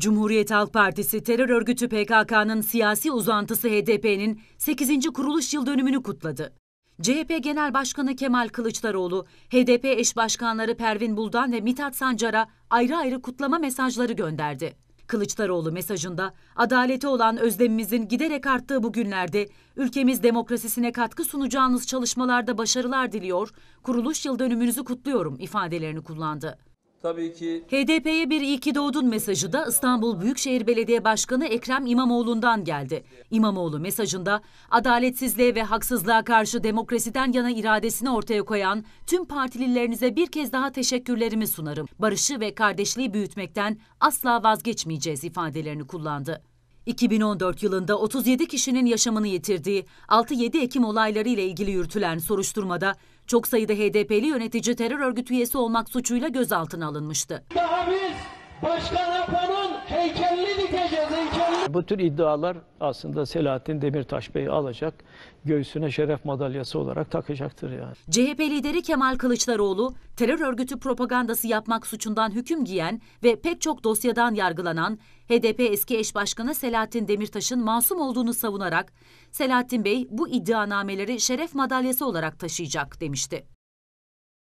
Cumhuriyet Halk Partisi terör örgütü PKK'nın siyasi uzantısı HDP'nin 8. kuruluş yıl dönümünü kutladı. CHP Genel Başkanı Kemal Kılıçdaroğlu, HDP eş başkanları Pervin Buldan ve Mithat Sancar'a ayrı ayrı kutlama mesajları gönderdi. Kılıçdaroğlu mesajında adalete olan özlemimizin giderek arttığı bu günlerde ülkemiz demokrasisine katkı sunacağınız çalışmalarda başarılar diliyor, kuruluş yıl dönümünüzü kutluyorum ifadelerini kullandı. Tabii ki HDP'ye bir iyi ki doğdun mesajı da İstanbul Büyükşehir Belediye Başkanı Ekrem İmamoğlu'ndan geldi. İmamoğlu mesajında adaletsizliğe ve haksızlığa karşı demokrasiden yana iradesini ortaya koyan tüm partililerinize bir kez daha teşekkürlerimi sunarım. Barışı ve kardeşliği büyütmekten asla vazgeçmeyeceğiz ifadelerini kullandı. 2014 yılında 37 kişinin yaşamını yitirdiği 6-7 Ekim olayları ile ilgili yürütülen soruşturmada çok sayıda HDP'li yönetici terör örgütü üyesi olmak suçuyla gözaltına alınmıştı. Daha biz Başkan Apan'ın heykellidir bu tür iddialar aslında Selahattin Demirtaş Bey'i alacak, göğsüne şeref madalyası olarak takacaktır yani. CHP lideri Kemal Kılıçdaroğlu, terör örgütü propagandası yapmak suçundan hüküm giyen ve pek çok dosyadan yargılanan HDP eski eş başkanı Selahattin Demirtaş'ın masum olduğunu savunarak, Selahattin Bey bu iddianameleri şeref madalyası olarak taşıyacak demişti.